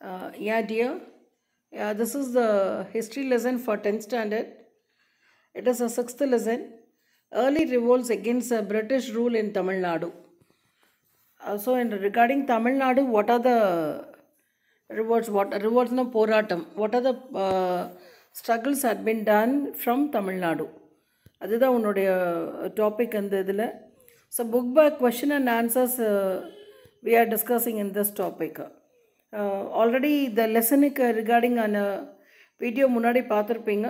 Uh, yeah, dear. Yeah, this is the history lesson for 10th standard. It is a sixth lesson. Early revolts against uh, British rule in Tamil Nadu. Uh, so, in regarding Tamil Nadu, what are the revolts? What revolts no poratam? What are the uh, struggles had been done from Tamil Nadu? அதுதான் உன்னுடைய topic அந்த இதில் so book back question and answers we are discussing in this topic already இந்த லெசனுக்கு regarding அந்த video முன்னாடி பார்த்துருப்பீங்க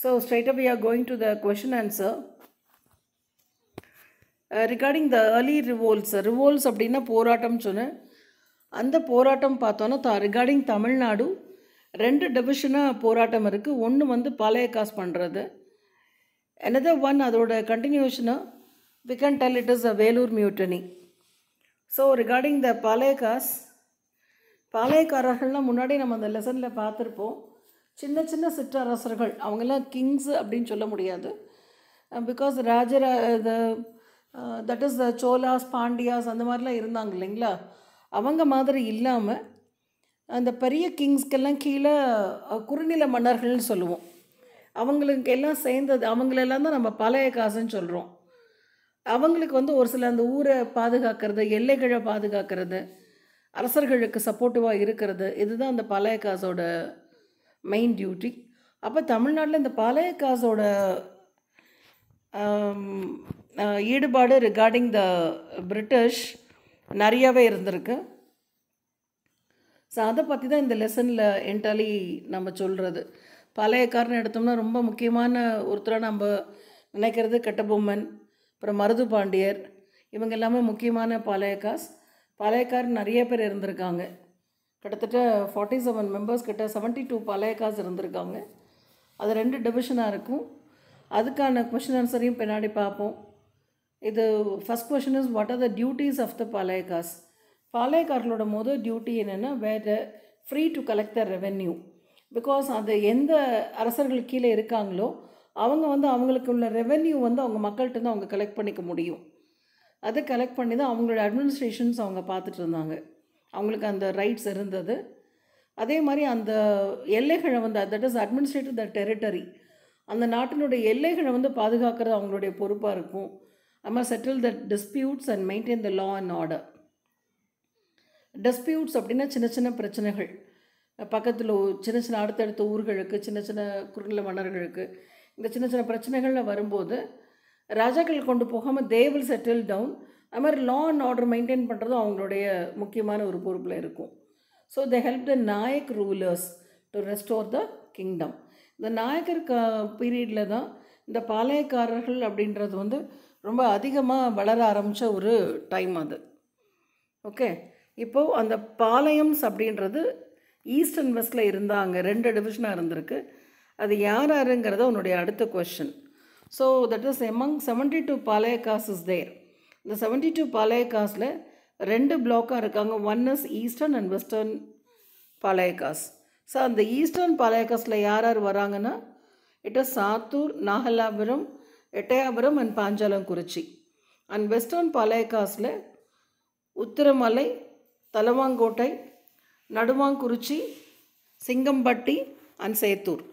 so ஸ்ட்ரைட்டாக we are going to the question answer regarding the early revolts revolts அப்படின்னா போராட்டம் சொன்னேன் அந்த போராட்டம் பார்த்தோன்னா த ரிகார்டிங் தமிழ்நாடு ரெண்டு டிவிஷனாக போராட்டம் இருக்குது ஒன்று வந்து பழைய காசு பண்ணுறது எனதர் ஒன் அதோட கண்டினியூஷனாக we can tell it is a Vellore mutiny so regarding the பழைய காசு பாளையக்காரர்கள்லாம் முன்னாடி நம்ம அந்த லெசனில் பார்த்துருப்போம் சின்ன சின்ன சிற்றரசர்கள் அவங்கெல்லாம் கிங்ஸு அப்படின்னு சொல்ல முடியாது பிகாஸ் ராஜரா the that is the Cholas Pandyas அந்த மாதிரிலாம் இருந்தாங்க இல்லைங்களா அவங்க மாதிரி இல்லாமல் அந்த பெரிய கிங்ஸ்க்கெல்லாம் கீழே குறுநில மன்னர்கள்னு சொல்லுவோம் அவங்களுக்கு எல்லாம் சேர்ந்தது அவங்களெல்லாம் தான் நம்ம பழைய காசுன்னு சொல்கிறோம் அவங்களுக்கு வந்து ஒரு சில அந்த ஊரை பாதுகாக்கிறது எல்லைகளை பாதுகாக்கிறது அரசர்களுக்கு சப்போர்ட்டிவாக இருக்கிறது இதுதான் அந்த பழைய காசோட மெயின் டியூட்டி அப்போ தமிழ்நாட்டில் இந்த பழைய காசோட ஈடுபாடு ரிகார்டிங் த பிரிட்டிஷ் நிறையாவே இருந்திருக்கு ஸோ அதை பற்றி தான் இந்த லெசனில் என்டாலி நம்ம சொல்கிறது பழைய காரணம் எடுத்தோம்னா ரொம்ப முக்கியமான ஒருத்தராக நம்ம நினைக்கிறது கெட்டபொம்மன் அப்புறம் மருது பாண்டியர் இவங்க எல்லாமே முக்கியமான பழைய காசு பழையக்கார் நிறைய பேர் இருந்திருக்காங்க கிட்டத்தட்ட ஃபார்ட்டி செவன் மெம்பர்ஸ் கிட்ட செவன்ட்டி டூ பாளையக்கார்ஸ் இருந்திருக்காங்க அது ரெண்டு டிவிஷனாக இருக்கும் அதுக்கான கொஷின் ஆன்சரையும் பின்னாடி பார்ப்போம் இது first question is what are the duties of the Palayakkars பாளையக்காரர்களோட மொதல் டியூட்டி என்னென்னா வேறு free to collect the revenue because அது எந்த அரசர்கள் கீழே இருக்காங்களோ அவங்க வந்து அவங்களுக்கு உள்ள ரெவென்யூ வந்து அவங்க மக்கள்கிட்ட அவங்க கலெக்ட் பண்ணிக்க முடியும் அதை கலெக்ட் பண்ணி தான் அவங்களோட அட்மினிஸ்ட்ரேஷன்ஸ் அவங்க பார்த்துட்டு இருந்தாங்க அவங்களுக்கு அந்த ரைட்ஸ் இருந்தது அதே மாதிரி அந்த எல்லைகளை வந்து that is administrative the territory அந்த நாட்டினுடைய எல்லைகளை வந்து பாதுகாக்கிறது அவங்களுடைய பொறுப்பாக இருக்கும் அம்மா settle the disputes and maintain the law and order disputes அப்படின்னா சின்ன சின்ன பிரச்சனைகள் பக்கத்தில் சின்ன சின்ன அடுத்தடுத்த ஊர்களுக்கு சின்ன சின்ன குறுநில மன்னர்களுக்கு இந்த சின்ன சின்ன பிரச்சனைகளில் வரும்போது ராஜாக்கள் கொண்டு போகாமல் தே வில் செட்டில் டவுன் அது மாதிரி லா அண்ட் ஆர்டர் மெயின்டைன் பண்ணுறதும் அவங்களுடைய முக்கியமான ஒரு பொறுப்பில் இருக்கும் so they help the Nayak rulers to restore the kingdom இந்த நாயக்கர் க பீரியடில் தான் இந்த பாளையக்காரர்கள் அப்படின்றது வந்து ரொம்ப அதிகமாக வளர ஆரம்பித்த ஒரு டைம் அது ஓகே இப்போது அந்த பாளையம்ஸ் அப்படின்றது ஈஸ்ட் அண்ட் வெஸ்ட்டில் இருந்தாங்க ரெண்டு டிவிஷனாக இருந்திருக்கு அது யார் யாருங்கிறத உன்னுடைய அடுத்த question so that So that is among 72 Palayakas is there. The 72 Palayakasல ரெண்டு பிளாக்காக இருக்காங்க one is eastern and western Palayakkars so அந்த ஈஸ்டர்ன் பாளையக்காஸில் யார் யார் வராங்கன்னா it is Sattur Nagalapuram Ettayapuram and Panchalankurichi and western பாளையக்காஸில் உத்திரமலை தலவாங்கோட்டை நடுவாங்குறிச்சி சிங்கம்பட்டி அண்ட் சேத்தூர்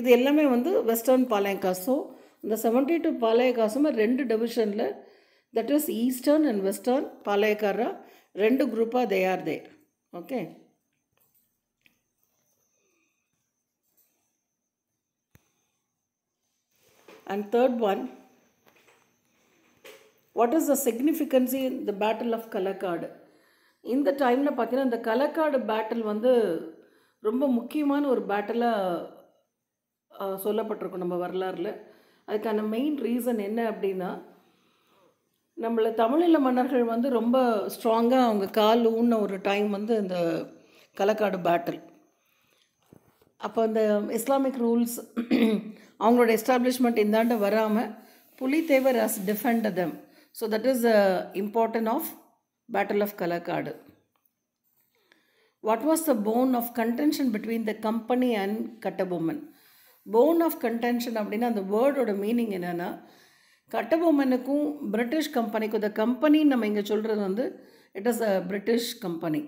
இது எல்லாமே வந்து வெஸ்டர்ன் பாளையங்காஸ் ஸோ இந்த செவன்டி டூ பாளையகாசம் ரெண்டு டிவிஷனில் that is eastern and western Palayakkara ரெண்டு குரூப்பாக they are there okay and third one what is the significance in the battle of Kalakkad இந்த டைமில் பார்த்தீங்கன்னா இந்த கலக்காடு பேட்டில் வந்து ரொம்ப முக்கியமான ஒரு பேட்டிலாக சொல்லப்பட்டிருக்கும் நம்ம வரலாறில் அதுக்கான மெயின் ரீசன் என்ன அப்படின்னா நம்மளை தமிழில் மன்னர்கள் வந்து ரொம்ப ஸ்ட்ராங்காக அவங்க கால் ஊன்ன ஒரு டைம் வந்து இந்த கலக்காடு பேட்டில் அப்போ அந்த இஸ்லாமிக் ரூல்ஸ் அவங்களோட எஸ்டாப்ளிஷ்மெண்ட் இந்தாண்டு வராமல் Pulithevar has defend them so that is a important of battle of Kalakkad what was the bone of contention between the company and Kattabomman bone of contention அப்படின்னா அந்த வேர்டோட மீனிங் என்னென்னா கட்டபொம்மனுக்கும் பிரிட்டிஷ் கம்பெனிக்கும் இந்த கம்பெனின்னு நம்ம இங்கே சொல்கிறது வந்து it is a British company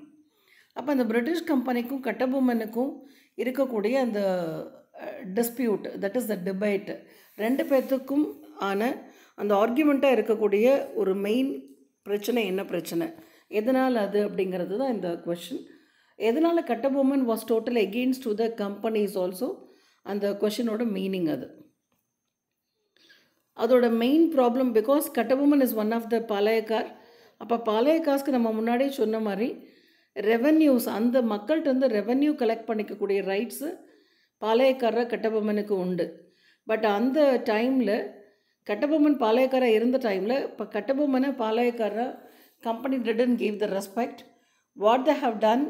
அப்போ அந்த பிரிட்டிஷ் கம்பெனிக்கும் கட்டபொம்மனுக்கும் இருக்கக்கூடிய அந்த dispute that is the debate ரெண்டு பேர்த்துக்கும் ஆன அந்த ஆர்கியூமெண்ட்டாக இருக்கக்கூடிய ஒரு மெயின் பிரச்சனை என்ன பிரச்சனை எதனால் அது அப்படிங்கிறது தான் இந்த கொஷின் எதனால் Kattabomman was total against to the companies also அந்த கொஷினோட மீனிங் அது அதோட main problem because Kattabomman is one of the Palayakkar அப்போ பாளையக்காசுக்கு நம்ம முன்னாடியே சொன்ன மாதிரி ரெவன்யூஸ் அந்த மக்கள்கிட்ட ரெவன்யூ கலெக்ட் பண்ணிக்கக்கூடிய ரைட்ஸு பாளையக்காரர் கட்டபொம்மனுக்கு உண்டு பட் அந்த டைமில் கட்டபொம்மன் பாளையக்காராக இருந்த டைமில் இப்போ கட்டபொம்மனை பாளையக்காரராக company didn't give the respect what they have done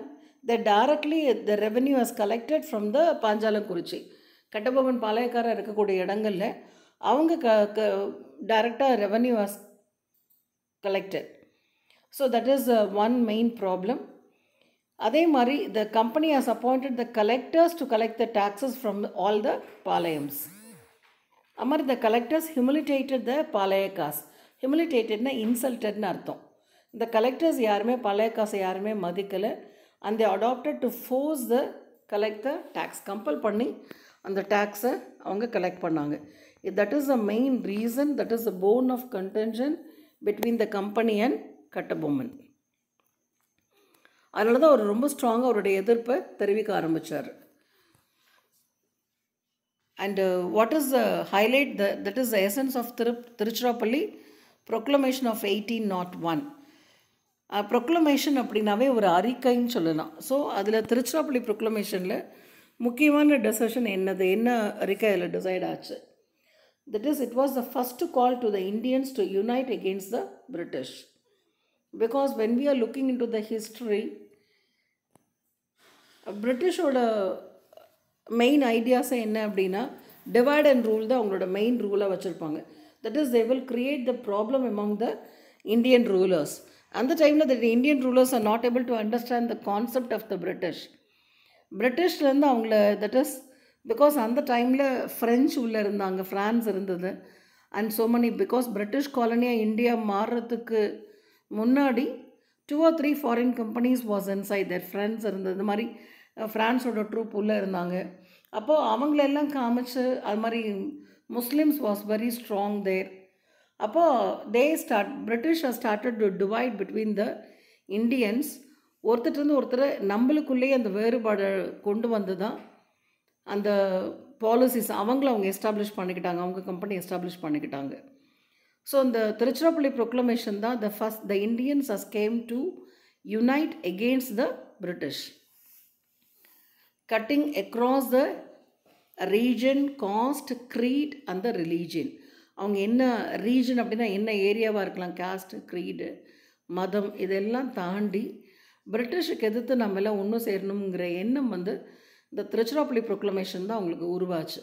the directly the revenue has collected from the Panchalankurichi Kattabomman பாளையக்காரர் இருக்கக்கூடிய இடங்களில் அவங்க க க டைரெக்டாக revenue as collected so that is one main problem அதே மாதிரி the company has appointed the collectors to collect the taxes from all the பாளையம்ஸ் அது மாதிரி த கலெக்டர்ஸ் ஹியூமிலிட்டேட்டட் த பாளையக்காஸ் ஹியூமிலிட்டேட்டட்னா இன்சல்டட்னு அர்த்தம் இந்த கலெக்டர்ஸ் யாருமே காசை யாருமே மதிக்கலை and they adopted to force the collect the tax compel பண்ணி அந்த டேக்ஸை அவங்க கலெக்ட் பண்ணாங்க that is a main reason that is a bone of contention between the company and Kattabomman அதனால தான் அவர் ரொம்ப ஸ்ட்ராங்காக அவருடைய எதிர்ப்பை தெரிவிக்க ஆரம்பித்தார் and what is the highlight the that is the essence of திரு Tiruchirappalli proclamation of eighteen nought one proclamation அப்படின்னாவே ஒரு அறிக்கைன்னு சொல்லலாம் ஸோ அதில் திருச்சிராப்பள்ளி ப்ரொக்ளமேஷனில் முக்கியமான டெசிஷன் என்னது என்ன அறிக்கை அதில் டிசைட் ஆச்சு that is it was the first call to the Indians to unite against the British because when we are looking into the history பிரிட்டிஷோட மெயின் ஐடியாஸை என்ன அப்படின்னா டிவைட் அண்ட் ரூல் தான் அவங்களோட மெயின் ரூலாக வச்சுருப்பாங்க that is they will create the problem among the Indian rulers அந்த டைமில் the Indian rulers are not able to understand the concept of the British பிரிட்டிஷ்லேருந்து அவங்கள தட் இஸ் பிகாஸ் அந்த டைமில் ஃப்ரெஞ்ச் உள்ளே இருந்தாங்க ஃப்ரான்ஸ் இருந்தது and so many because British காலனியாக இந்தியா மாறுறதுக்கு முன்னாடி two or three foreign companies was inside there friends இருந்தது இந்த மாதிரி ஃப்ரான்ஸோட ட்ரூப் உள்ளே இருந்தாங்க அப்போது அவங்களெல்லாம் காமிச்சு அது மாதிரி Muslims was very strong there அப்போது they start British started to divide between the Indians ஒருத்தர்கிட்டருந்து ஒருத்தர் நம்மளுக்குள்ளேயே அந்த வேறுபாடு கொண்டு வந்து தான் அந்த பாலிசிஸ் அவங்கள அவங்க எஸ்டாப்ளிஷ் பண்ணிக்கிட்டாங்க அவங்க கம்பெனி எஸ்டாப்ளிஷ் பண்ணிக்கிட்டாங்க ஸோ இந்த திருச்சிராப்பள்ளி ப்ரொக்ளமேஷன் தான் the first the Indians as came to unite against the British cutting across the region caste creed அந்த ரிலீஜன் அவங்க என்ன ரீஜன் அப்படின்னா என்ன ஏரியாவாக இருக்கலாம் காஸ்ட் க்ரீடு மதம் இதெல்லாம் தாண்டி பிரிட்டிஷுக்கு எதிர்த்து நம்ம எல்லாம் ஒன்றும் சேரணுங்கிற எண்ணம் வந்து இந்த திருச்சிராப்பள்ளி ப்ரொக்ளமேஷன் தான் அவங்களுக்கு உருவாச்சு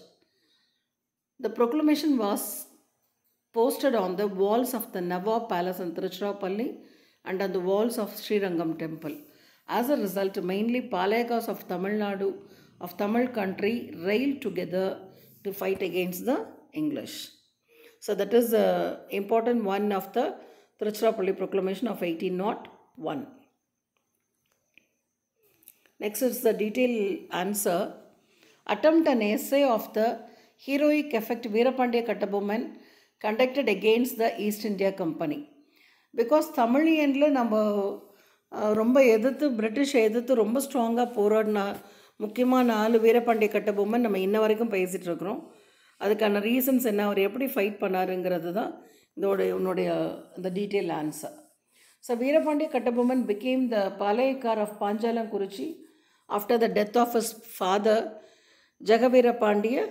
the proclamation was posted on the walls of the Nawab palace and Tiruchirappalli and அந்த walls of Srirangam temple as a result mainly Palegars of Tamil Nadu of Tamil country rail together to fight against the English so that is important one of the Tiruchirappalli proclamation of eighteen nought one next is the detailed answer Attempt an essay of the heroic effect Veerapandya Kattabomman conducted against the east India Company because தமிழியனில் நம்ம ரொம்ப எதிர்த்து பிரிட்டிஷை எதிர்த்து ரொம்ப ஸ்ட்ராங்காக போராடின முக்கியமாக நாலு வீரபாண்டிய கட்டபொம்மன் நம்ம இன்ன வரைக்கும் பேசிகிட்டு இருக்கிறோம் அதுக்கான ரீசன்ஸ் என்ன அவர் எப்படி ஃபைட் பண்ணாருங்கிறது தான் இதோட உன்னுடைய இந்த detail answer so Veerapandiya Kattabomman became the Palayakkar of Panchalankurichi after the death of his father, Jagavira Pandya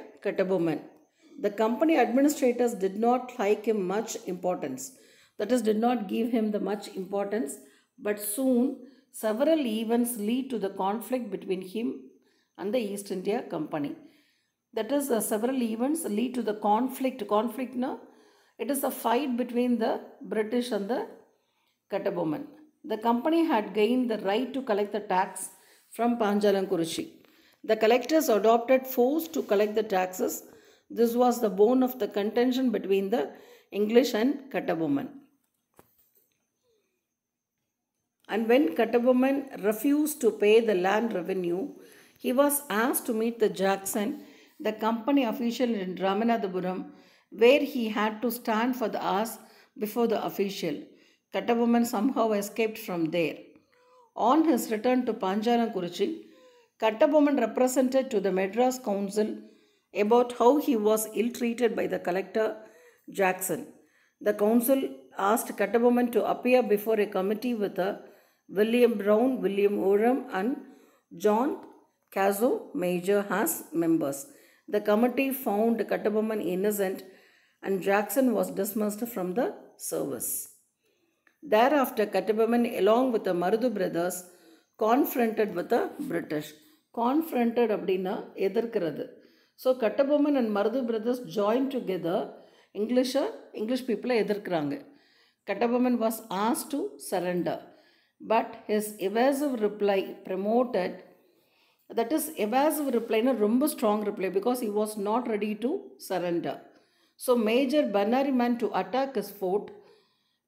The company administrators did not like him much importance. That is, did not give him the much importance. But soon, several events lead to the conflict between him and the East India Company. That is, uh, several events lead to the conflict. Conflict, no? It is a fight between the British and the Kataboman. The company had gained the right to collect the tax from Panjalankurushi. The collectors adopted force to collect the taxes. This was the bone of the contention between the English and Kattabomman. And when Kattabomman refused to pay the land revenue, he was asked to meet the Jackson, the company official in Ramanadapuram, where he had to stand for the ass before the official. Kattabomman somehow escaped from there. On his return to Panjarakurichi, Kattaboman represented to the Madras Council about how he was ill-treated by the collector Jackson. The council asked Kattaboman to appear before a committee with a William Brown, William Oram and John Caso Major as members. The committee found Kattaboman innocent and Jackson was dismissed from the service. Thereafter, Katabaman, along with the Marudu brothers, confronted with பிரிட்டிஷ் British. அப்படின்னா எதிர்க்கிறது so Kattabomman and Marudu brothers join together இங்கிலீஷை English பீப்புளை எதிர்க்கிறாங்க Kattabomman was as to surrender but his evasive reply promoted that is evasive ரிப்ளைனா ரொம்ப strong reply because he was not ready to surrender so major Bannerman to attack his fort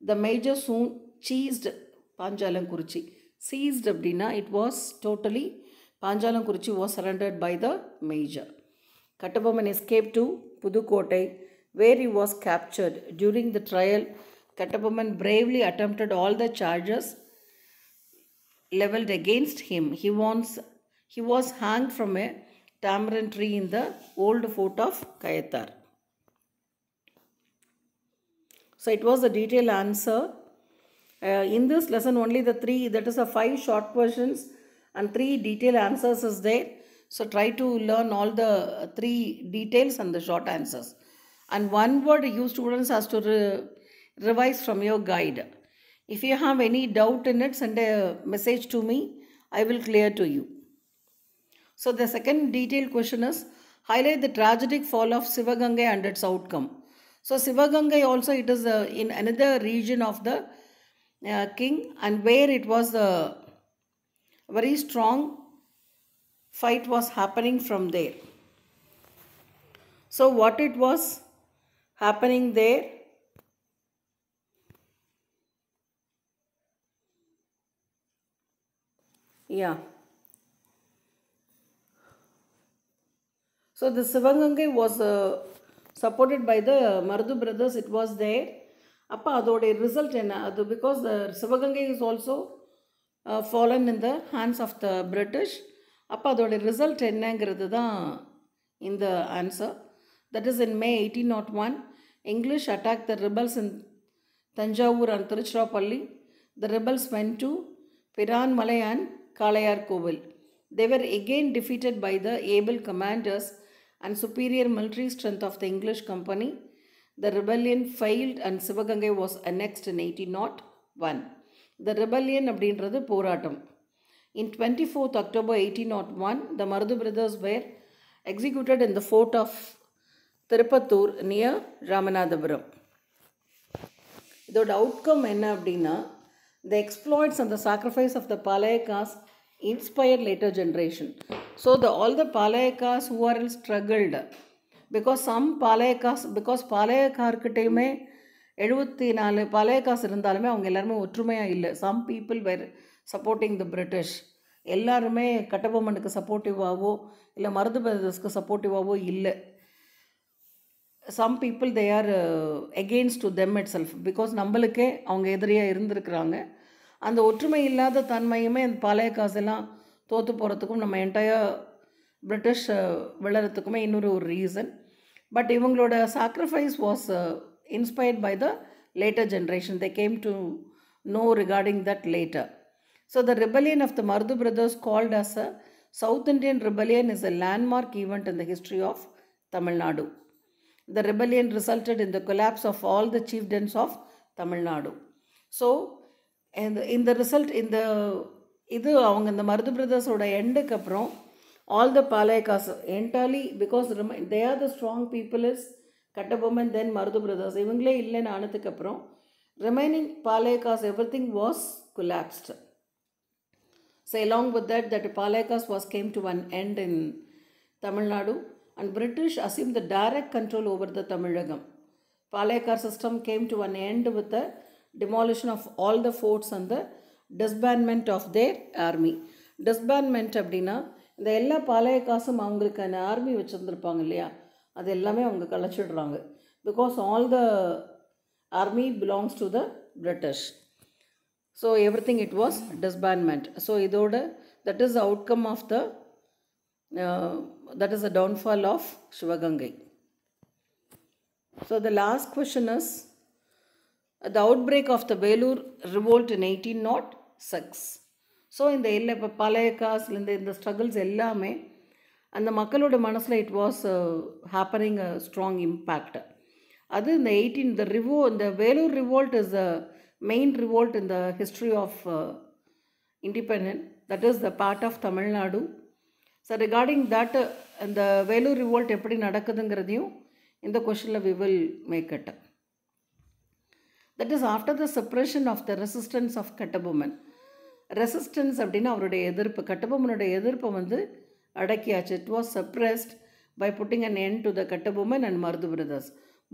The major soon seized Panjalankuruchi. Seized Abdina, it was totally Panjalankuruchi was surrendered by the major. Kataboman escaped to Pudukote, where he was captured. During the trial, Kataboman bravely attempted all the charges leveled against him. He wants he was hanged from a tamarind tree in the old fort of Kayatar. So it was the detailed answer. Uh, in this lesson only the three, that is the five short questions and three detailed answers is there. So try to learn all the three details and the short answers. And one word you students has to re revise from your guide. If you have any doubt in it, send a message to me. I will clear to you. So the second detailed question is, highlight the tragic fall of Sivaganga and its outcome. So Sivagangai also it is uh, in another region of the uh, king and where it was a uh, very strong fight was happening from there. So what it was happening there yeah so the Sivagangai was a uh, supported by the Marudu brothers it was there அப்போ அதோடைய result என்ன அது because the Sivagangai is also fallen in the hands of the British அப்போ அதோடைய result என்னங்கிறது தான் இந்த answer that is in May eighteen nought one English attack the rebels in Thanjavur and Tiruchirappalli the rebels went to Piranmalai and Kalaiyar Kovil they were again defeated by the able commanders and superior military strength of the English company, the rebellion failed and Sivagangai was annexed in 1801. The rebellion அப்படின்றது போராட்டம் in twenty fourth October eighteen nought one the Marudu brothers were executed in the fort of Tiruppattur near Ramanathapuram இதோட outcome என்ன அப்படின்னா the exploits அந்த sacrifice of the பழைய caste inspired later generation. So the all the Palayakas who are struggled because some Palayakas because Palayakarkiட்டையுமே எழுபத்தி நாலு பழையக்காசு இருந்தாலுமே அவங்க எல்லாருமே ஒற்றுமையாக இல்லை some people were supporting the British எல்லாருமே கட்டபொம்மனுக்கு சப்போர்ட்டிவாகவோ இல்லை மருது பிரதேசக்கு சப்போர்ட்டிவாகவோ இல்லை some people they are against to them itself because நம்மளுக்கே அவங்க எதிரியாக இருந்திருக்கிறாங்க அந்த ஒற்றுமை இல்லாத தன்மையுமே அந்த பழைய காசெல்லாம் தோற்று போகிறதுக்கும் நம்ம என்டையர் பிரிட்டிஷ் விளறத்துக்குமே இன்னொரு ஒரு ரீசன் பட் இவங்களோட sacrifice was inspired by the later generation they came to know regarding that later so the rebellion of the Marudu brothers called as a South Indian rebellion is a landmark event in the history of Tamil Nadu the rebellion resulted in the collapse of all the chieftains of Tamil Nadu. So, இந்த result இந்த இது அவங்க இந்த மருது பிரதர்ஸோட எண்டுக்கு அப்புறம் all the Palegars entirely because they are the strong people is Kattabomman then Marudu brothers இவங்களே இல்லைன்னு ஆனதுக்கப்புறம் remaining Palegars everything was collapsed so along with that that Palegars was came to one end in Tamil Nadu and British assume the direct control over the Tamilagam Palegar system came to one end with the demolition of all the forts and the disbandment of their army disbandment அப்படின்னா இந்த எல்லா பழைய காசும் அவங்களுக்கான army வச்சுருந்துருப்பாங்க இல்லையா அது எல்லாமே அவங்க கலைச்சிடுறாங்க because all the army belongs to the British so everything it was disbandment so இதோட that is outcome of the that is a downfall of Sivagangai so the last question is the outbreak of the Vellore revolt in eighteen nought six so இந்த இல்லை இப்போ பழைய காசுலேருந்து இந்த struggles எல்லாமே அந்த மக்களோட மனசில் it was happening a strong impact அது இந்த எயிட்டீன் இந்த ரிவோ இந்த Vellore revolt is the main revolt in the history of independent that is the part of Tamil Nadu so regarding that இந்த வேலூர் ரிவோல்ட் எப்படி நடக்குதுங்கிறதையும் இந்த கொஷனில் we will make it that is after the separation of the resistance of Kattabomman resistance அப்படின்னா அவருடைய எதிர்ப்பு கட்டபொம்மனுடைய எதிர்ப்பை வந்து அடக்கியாச்சு it was suppressed by pudding an end to the Kattabomman and Marudu brothers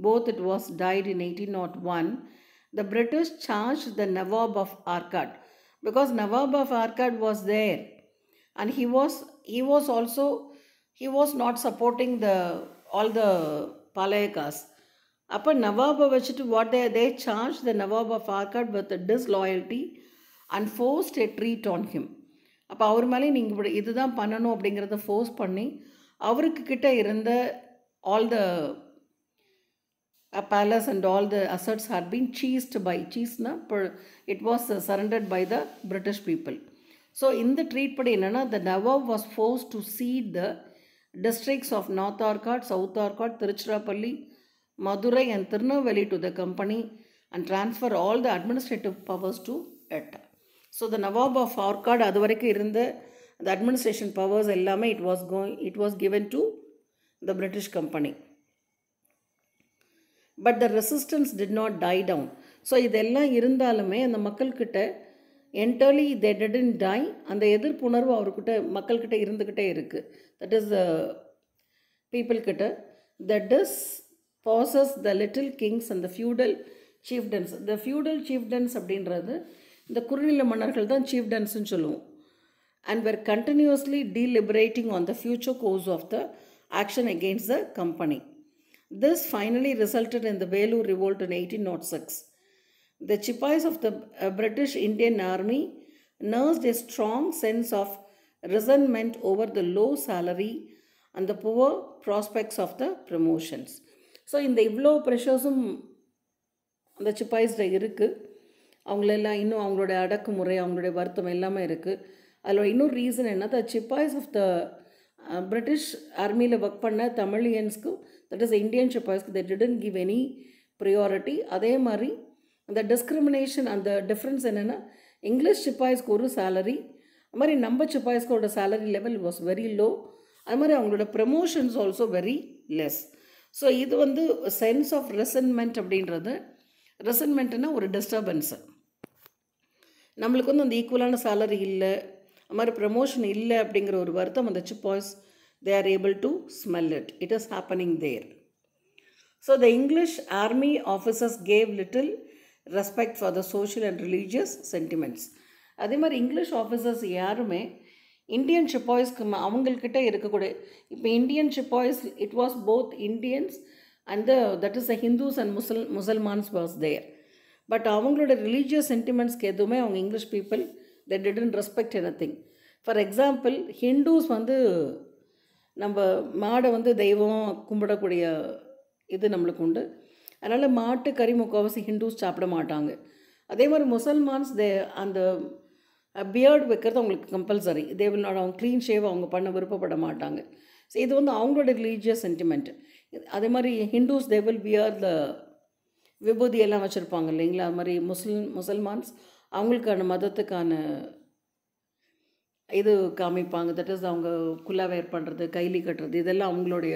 both it was tied in eighteen nought one the British charge the Nawab of Arcot because Nawab of Arcot was there and he was he was also he was not supporting the all the Palegars அப்போ நவாபை வச்சுட்டு what there they charge the Nawab of Arcot with disloyalty and forced a treaty on him அப்போ அவர் மேலே நீங்கள் இப்படி இதுதான் பண்ணணும் அப்படிங்கிறத ஃபோர்ஸ் பண்ணி அவருக்கு கிட்ட இருந்த all the palace and all the assets had been seized by சீஸ்னா it was surrendered by the British people so இந்த ட்ரீட் படி என்னென்னா the Nawab was force to cede the districts of North Arcot South Arcot Tiruchirappalli Madurai and Tirunelveli to the company and transfer all the administrative powers to it. So the Nawab of Orkad அது வரைக்கும் இருந்த the administration powers எல்லாமே it was going it was given to the British company. But the resistance did not die down so இதெல்லாம் இருந்தாலுமே அந்த மக்கள்கிட்ட என்டர்லி தே டெடன் tie அந்த எதிர்ப்புணர்வு அவர்கிட்ட மக்கள்கிட்ட இருந்துக்கிட்டே இருக்குது தட் இஸ் பீப்புள்கிட்ட that is Forces the little kings and the feudal chieftains the feudal chieftains the இந்த குறுநில மன்னர்கள் தான் chieftains-னு சொல்லுவோம் and were continuously deliberating on the future course of the action against the company this finally resulted in the Belur revolt in 1806 the chieftains of the uh, British Indian Army nursed a strong sense of resentment over the low salary and the poor prospects of the promotions. So இந்த இவ்வளோ ப்ரெஷர்ஸும் அந்த சிப்பாய்ஸில் இருக்குது அவங்களெல்லாம் இன்னும் அவங்களோட அடக்குமுறை அவங்களுடைய வருத்தம் எல்லாமே இருக்குது அதில் இன்னொரு ரீசன் என்ன the sepoys of the British ஆர்மியில் ஒர்க் பண்ண தமிழியன்ஸ்க்கும் தட் இஸ் இந்தியன் சிப்பாய்ஸ்க்கு that didn't give any priority அதே மாதிரி அந்த டிஸ்கிரிமினேஷன் அந்த டிஃப்ரென்ஸ் என்னென்னா இங்கிலீஷ் சிப்பாய்ஸ்க்கு ஒரு சேலரி அது மாதிரி நம்ம சிப்பாய்ஸ்க்கோட salary level was very low அது மாதிரி அவங்களோட promotions also very less so இது வந்து சென்ஸ் ஆஃப் ரெசன்மெண்ட் அப்படின்றது ரெசன்மெண்ட்னா ஒரு டிஸ்டர்பன்ஸு நம்மளுக்கு வந்து அந்த ஈக்குவலான சேலரி இல்லை அது மாதிரி ப்ரமோஷன் இல்லை அப்படிங்கிற ஒரு வருத்தம் அந்த boys they are able to smell it it is happening there so the English army officers gave little respect for the social and religious sentiments அதே மாதிரி இங்கிலீஷ் ஆஃபீஸர்ஸ் யாருமே இந்தியன் ஷிப்பாய்ஸ்க்கு அவங்கக்கிட்ட இருக்கக்கூடிய இப்போ Indian sepoys it was both Indians and the that is a Hindus and முசல் Musalmans was there but அவங்களோட religious சென்டிமெண்ட்ஸ்க்கு எதுவுமே அவங்க English people they didn't respect anything for example Hindus வந்து நம்ம மாடை வந்து தெய்வம் கும்பிடக்கூடிய இது நம்மளுக்கு உண்டு அதனால் மாட்டு கறி முக்கால்வாசி ஹிந்துஸ் சாப்பிட மாட்டாங்க அதே மாதிரி முசல்மான்ஸ் தே அந்த பியர்டு வைக்கிறது அவங்களுக்கு கம்பல்சரி தே வில் அவங்க க்ளீன் ஷேவ் அவங்க பண்ண விருப்பப்பட மாட்டாங்க ஸோ இது வந்து அவங்களோட ரிலீஜியஸ் சென்டிமெண்ட்டு அதே மாதிரி Hindus they will bear the vibhuti எல்லாம் வச்சுருப்பாங்க இல்லைங்களா அது மாதிரி முஸ்லிம் முசல்மான்ஸ் அவங்களுக்கான மதத்துக்கான இது காமிப்பாங்க தட் இஸ் அவங்க குல்லா வேர் பண்ணுறது கைலி கட்டுறது இதெல்லாம் அவங்களுடைய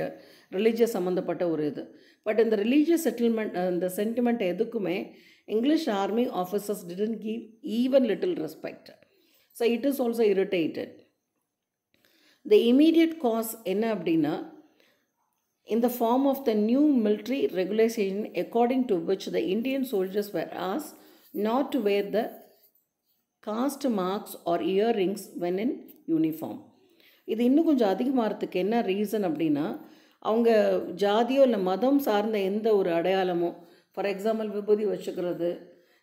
ரிலீஜியஸ் சம்மந்தப்பட்ட ஒரு இது பட் இந்த ரிலீஜியஸ் செட்டில்மெண்ட் இந்த சென்டிமெண்ட் எதுக்குமே English army officers didn't give even little respect So it is also irritated. The immediate cause என்ன அப்படின்னா in the form of the new military regulation according to which the Indian soldiers were asked not to wear the caste marks or earrings when in uniform. இது இன்னும் கொஞ்சம் அதிகமாகிறதுக்கு என்ன reason அப்படின்னா அவங்க ஜாதியோ இல்லை மதம் சார்ந்த எந்த ஒரு அடையாளமோ ஃபார் எக்ஸாம்பிள் விபூதி வச்சுக்கிறது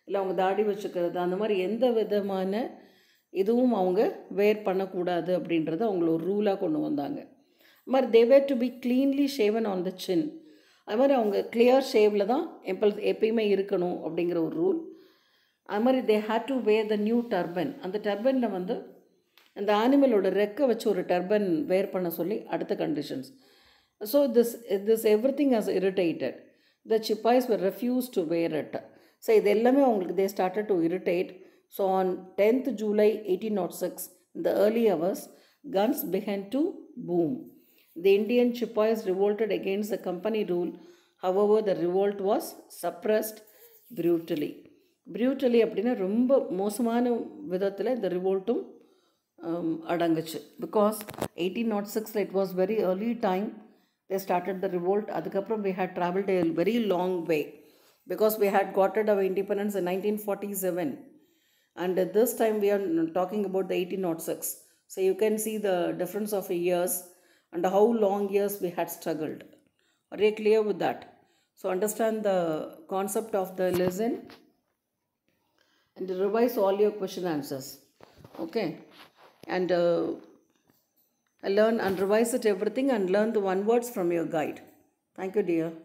இல்லை அவங்க தாடி வச்சுக்கிறது அந்த மாதிரி எந்த விதமான இதுவும் அவங்க வேர் பண்ணக்கூடாது அப்படின்றத அவங்கள ஒரு ரூலாக கொண்டு வந்தாங்க அது மாதிரி they have to be cleanly shaven on the chin அது மாதிரி அவங்க கிளியர் ஷேவில் தான் எப்போ எப்பயுமே இருக்கணும் அப்படிங்கிற ஒரு ரூல் அது மாதிரி they had to wear the new turban அந்த டர்பனில் வந்து அந்த ஆனிமலோட ரெக்கை வச்சு ஒரு டர்பன் வேர் பண்ண சொல்லி அடுத்த conditions so this this everything has irritated the sepoys were refuse to wear it so இது எல்லாமே அவங்களுக்கு they started to irritate So on 10th July 1806, in the early hours, guns began to boom. The Indian Chippewas revolted against the company rule. However, the revolt was suppressed brutally. Brutally அப்படின்னா ரொம்ப மோசமான விதத்தில் இந்த ரிவோல்ட்டும் um, அடங்குச்சு because eighteen naught சிக்ஸில் it was very early time they started the revolt அதுக்கப்புறம் we had a very very long way because we had got our independence nineteen forty seven and this time we are talking about the 1806 so you can see the difference of years and how long years we had struggled are you clear with that so understand the concept of the lesson and revise all your question answers okay and uh, learn and revise it everything and learn the one words from your guide thank you dear